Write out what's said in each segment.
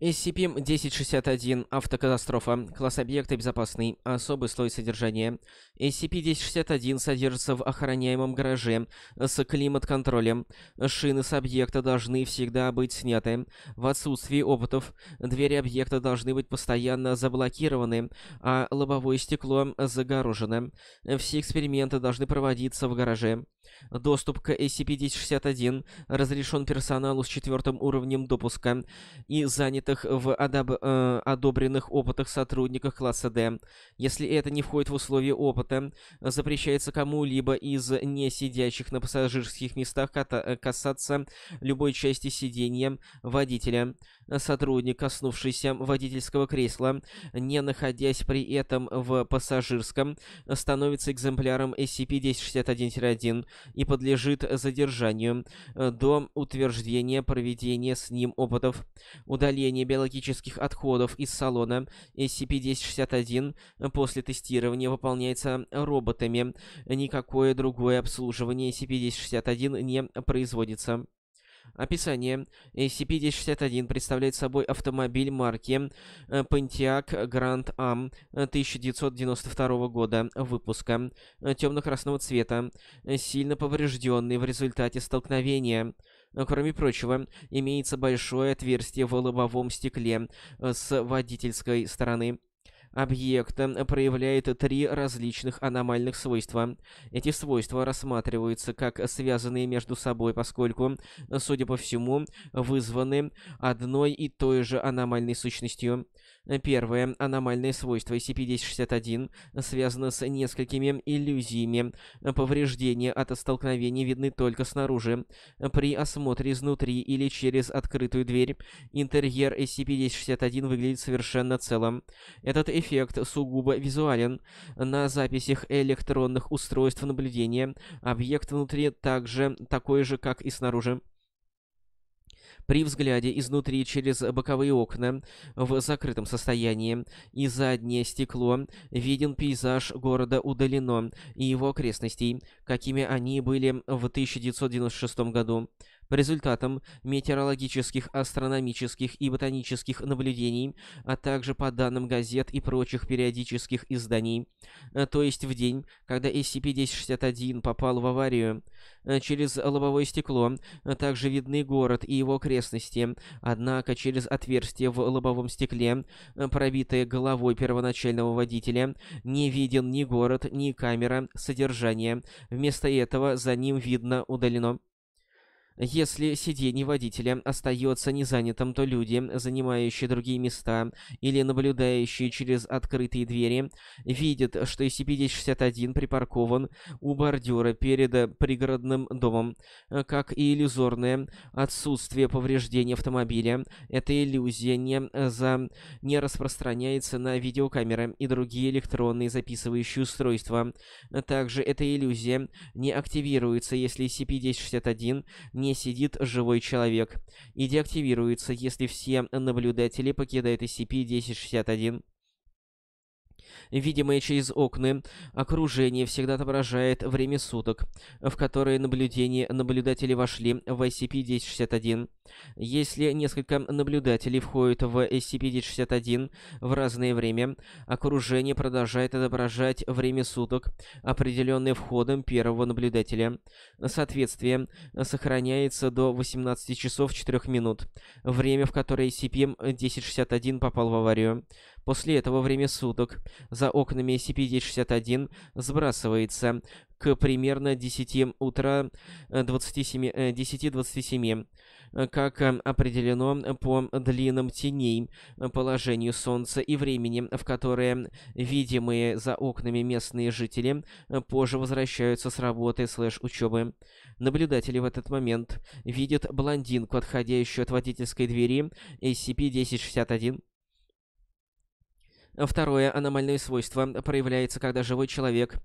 SCP-1061 «Автокатастрофа». Класс объекта безопасный. Особый слой содержания. SCP-1061 содержится в охраняемом гараже с климат-контролем. Шины с объекта должны всегда быть сняты. В отсутствии опытов двери объекта должны быть постоянно заблокированы, а лобовое стекло загорожено. Все эксперименты должны проводиться в гараже. Доступ к SCP-1061 разрешен персоналу с четвертым уровнем допуска и занят принятых в адаб, э, одобренных опытах сотрудниках класса D. Если это не входит в условия опыта, запрещается кому-либо из не сидящих на пассажирских местах э, касаться любой части сиденья водителя. Сотрудник, коснувшийся водительского кресла, не находясь при этом в пассажирском, становится экземпляром SCP-1061-1 и подлежит задержанию до утверждения проведения с ним опытов. Удаление удаление биологических отходов из салона SCP-1061 э, после тестирования выполняется роботами. Никакое другое обслуживание SCP-1061 не производится. Описание. SCP-1061 представляет собой автомобиль марки э, Pontiac Grand Am 1992 э, года выпуска, темно-красного цвета, сильно поврежденный в результате столкновения. Э, кроме прочего, имеется большое отверстие в лобовом стекле э, с водительской стороны объекта э, проявляет три различных аномальных свойства. Эти свойства рассматриваются как связанные между собой, поскольку, судя по всему, вызваны одной и той же аномальной сущностью. Первое. Аномальные свойства SCP-1061 связаны с несколькими иллюзиями. Повреждения от столкновений видны только снаружи. При осмотре изнутри или через открытую дверь интерьер SCP-1061 выглядит совершенно целым. Этот эффект сугубо визуален. На записях электронных устройств наблюдения объект внутри также такой же, как и снаружи. При взгляде изнутри через боковые окна в закрытом состоянии и заднее стекло виден пейзаж города удалено и его окрестностей, какими они были в 1996 году. По результатам метеорологических, астрономических и ботанических наблюдений, а также по данным газет и прочих периодических изданий, э, то есть в день, когда SCP-1061 попал в аварию, э, через лобовое стекло а также видны город и его окрестности, однако через отверстие в лобовом стекле, э, пробитое головой первоначального водителя, не виден ни город, ни камера содержания. Вместо этого за ним видно удалено если сиденье водителя остается незанятым, то люди, занимающие другие места или наблюдающие через открытые двери, видят, что SCP-61 припаркован у бордюра перед пригородным домом. Как и иллюзорное отсутствие повреждений автомобиля, эта иллюзия не, за... не распространяется на видеокамеры и другие электронные записывающие устройства. Также эта иллюзия не активируется, если SCP-1061 не не сидит живой человек и деактивируется, если все наблюдатели покидают SCP-1061. Видимое через окна окружение всегда отображает время суток, в которые наблюдение наблюдатели вошли в SCP-1061. Если несколько наблюдателей входят в SCP-61 в разное время, окружение продолжает отображать время суток, определенное входом первого наблюдателя. Соответствие сохраняется до 18 часов 4 минут, время, в которое SCP-1061 попал в аварию. После этого время суток за окнами SCP-1061 сбрасывается, к примерно 10 утра 10-27, э, э, э, как определено по длинам теней, положению солнца и времени, в которое видимые за окнами местные жители позже возвращаются с работы слэш учебы. Наблюдатели в этот момент видят блондинку, отходящую от водительской двери SCP-1061, Второе аномальное свойство проявляется, когда живой человек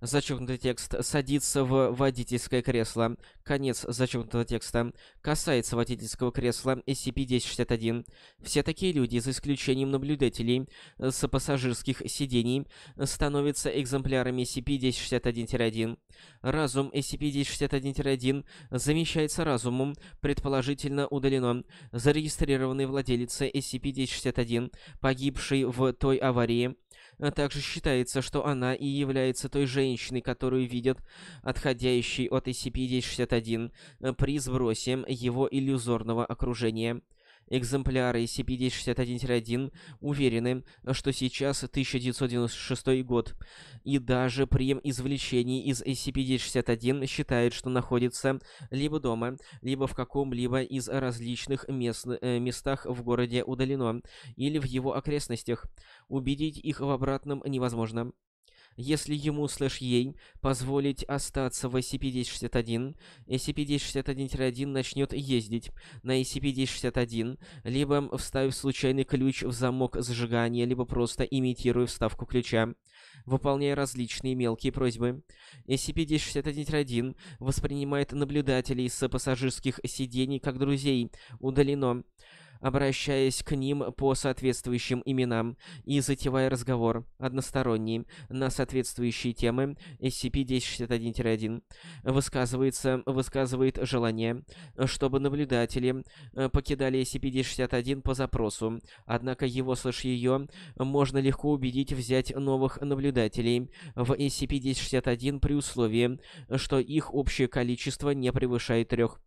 Зачеркнутый текст садится в водительское кресло. Конец зачеркнутого текста. Касается водительского кресла SCP-1061. Все такие люди, за исключением наблюдателей э, с пассажирских сидений, становятся экземплярами SCP-1061-1. Разум SCP-1061-1 замещается разумом, предположительно удалено. Зарегистрированный владелец SCP-1061, погибший в той аварии, а также считается, что она и является той женщиной, которую видят отходящий от SCP-1061 э, при сбросе его иллюзорного окружения. Экземпляры CP-1061 уверены, что сейчас 1996 год, и даже при извлечении из SCP-1061 считают, что находится либо дома, либо в каком-либо из различных мест, э, местах в городе удалено, или в его окрестностях. Убедить их в обратном невозможно если ему слэш ей позволить остаться в SCP-1061, SCP-1061-1 начнет ездить на SCP-1061, либо вставив случайный ключ в замок зажигания, либо просто имитируя вставку ключа, выполняя различные мелкие просьбы. SCP-1061 воспринимает наблюдателей с пассажирских сидений как друзей. Удалено обращаясь к ним по соответствующим именам и затевая разговор, односторонний, на соответствующие темы SCP-1061-1, высказывается, высказывает желание, чтобы наблюдатели э, покидали SCP-1061 по запросу, однако его слышь ее можно легко убедить взять новых наблюдателей в SCP-1061 при условии, что их общее количество не превышает трех.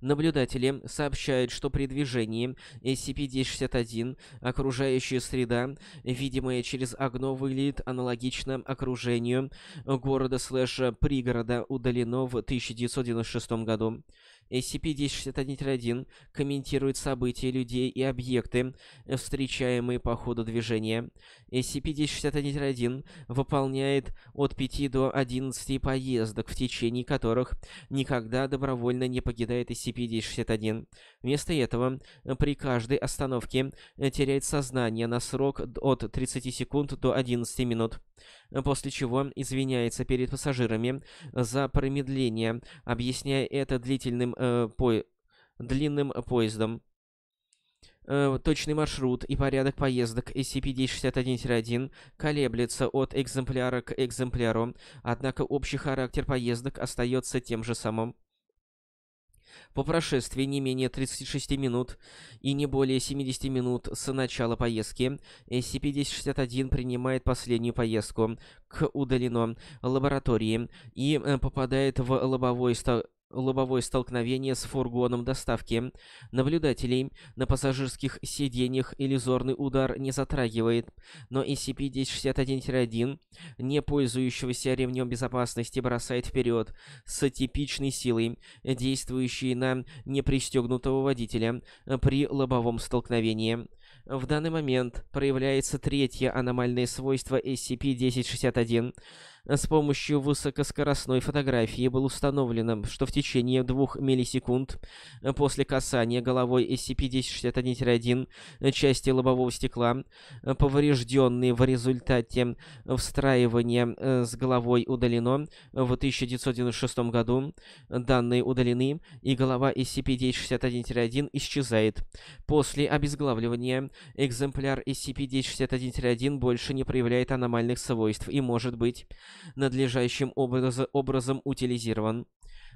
Наблюдатели сообщают, что при движении SCP-1061 окружающая среда, видимая через окно, выглядит аналогично окружению города слэш пригорода, удалено в 1996 году. SCP-1061 комментирует события, людей и объекты, встречаемые по ходу движения. SCP-1061 выполняет от 5 до 11 поездок, в течение которых никогда добровольно не покидает SCP SCP-1061. Вместо этого при каждой остановке теряет сознание на срок от 30 секунд до 11 минут, после чего извиняется перед пассажирами за промедление, объясняя это длительным, э, по... длинным поездом точный маршрут и порядок поездок SCP-1061-1 колеблется от экземпляра к экземпляру, однако общий характер поездок остается тем же самым. По прошествии не менее 36 минут и не более 70 минут с начала поездки, SCP-1061 принимает последнюю поездку к удалено лаборатории и э, попадает в лобовой столб лобовое столкновение с фургоном доставки наблюдателей на пассажирских сиденьях иллюзорный удар не затрагивает, но SCP-1061-1, не пользующегося ремнем безопасности, бросает вперед с типичной силой, действующей на непристегнутого водителя при лобовом столкновении. В данный момент проявляется третье аномальное свойство SCP-1061 с помощью высокоскоростной фотографии было установлено, что в течение двух миллисекунд э, после касания головой SCP-1061-1 э, части лобового стекла, э, поврежденные в результате встраивания с головой удалено в 1996 году, данные удалены, и голова SCP-1061-1 исчезает. После обезглавливания экземпляр SCP-1061-1 больше не проявляет аномальных свойств и может быть надлежащим образ, образом утилизирован.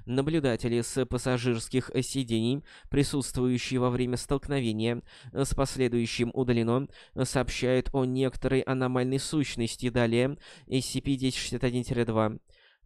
Наблюдатели с пассажирских сидений, присутствующие во время столкновения, э, с последующим удалено, э, сообщают о некоторой аномальной сущности далее SCP-1061-2. Э,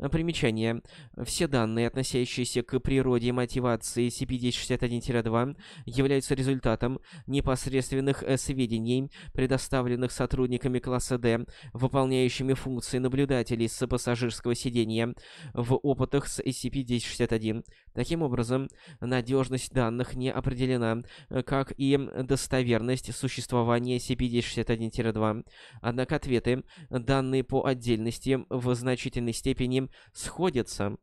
Примечание. Все данные, относящиеся к природе мотивации CPD-61-2, являются результатом непосредственных э, сведений, предоставленных сотрудниками класса D, выполняющими функции наблюдателей с пассажирского сидения в опытах с SCP-1061. Таким образом, надежность данных не определена, э, как и достоверность существования SCP-1061-2. Однако ответы, данные по отдельности, в значительной степени Кэтрин сходятся.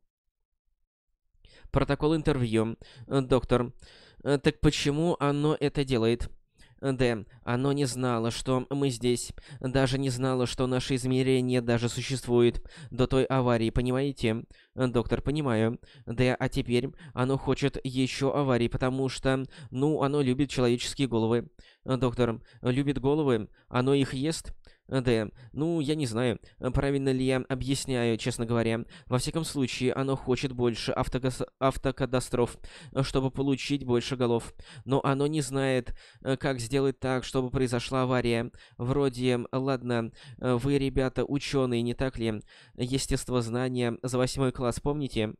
Протокол интервью. Э, доктор, э, так почему оно это делает? Д. Оно не знало, что мы здесь. Даже не знало, что наше измерение даже существует. До той аварии, понимаете? Э, доктор, понимаю. Д. А теперь оно хочет еще аварии, потому что... Ну, оно любит человеческие головы. Доктор, любит головы? Оно их ест? Э, Д. Ну, я не знаю, э, правильно ли я объясняю, честно говоря. Во всяком случае, оно хочет больше автогас... автокатастроф, э, чтобы получить больше голов. Но оно не знает, как сделать так, чтобы произошла авария. Вроде, ладно, вы, ребята, ученые, не так ли? Естествознание за восьмой класс, помните?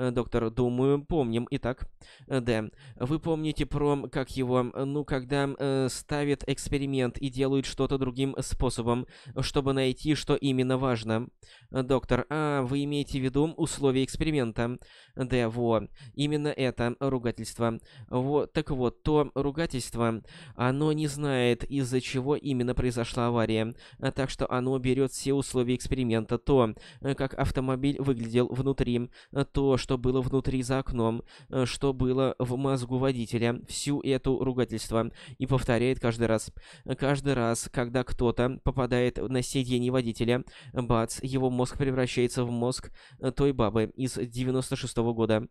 Э, доктор, думаю, помним. Итак, э, да. Вы помните про, как его, ну, когда э, ставят эксперимент и делают что-то другим способом, чтобы найти, что именно важно. Э, доктор, а вы имеете в виду условия эксперимента? Да, Во. Именно это ругательство. Вот, так вот, то ругательство, оно не знает, из-за чего именно произошла авария. Так что оно берет все условия эксперимента, то, как автомобиль выглядел внутри, то, что что было внутри за окном, э, что было в мозгу водителя, всю эту ругательство. И повторяет каждый раз. Каждый раз, когда кто-то попадает на сиденье водителя, бац, его мозг превращается в мозг э, той бабы из 96 -го года.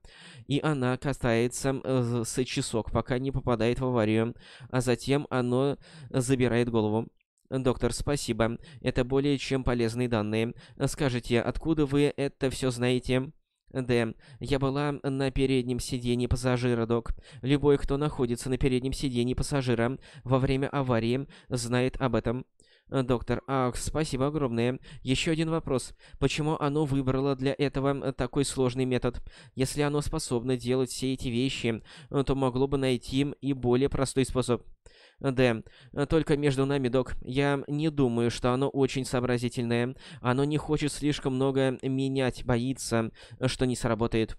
И она катается э, с часок, пока не попадает в аварию. А затем оно забирает голову. «Доктор, спасибо. Это более чем полезные данные. Скажите, откуда вы это все знаете?» Д. Я была на переднем сиденье пассажира, док. Любой, кто находится на переднем сиденье пассажира во время аварии, знает об этом. Э, доктор Ах, спасибо огромное. Еще один вопрос. Почему оно выбрало для этого такой сложный метод? Если оно способно делать все эти вещи, э, то могло бы найти и более простой способ. Д. Только между нами, док, я не думаю, что оно очень сообразительное. Оно не хочет слишком много менять, боится, что не сработает.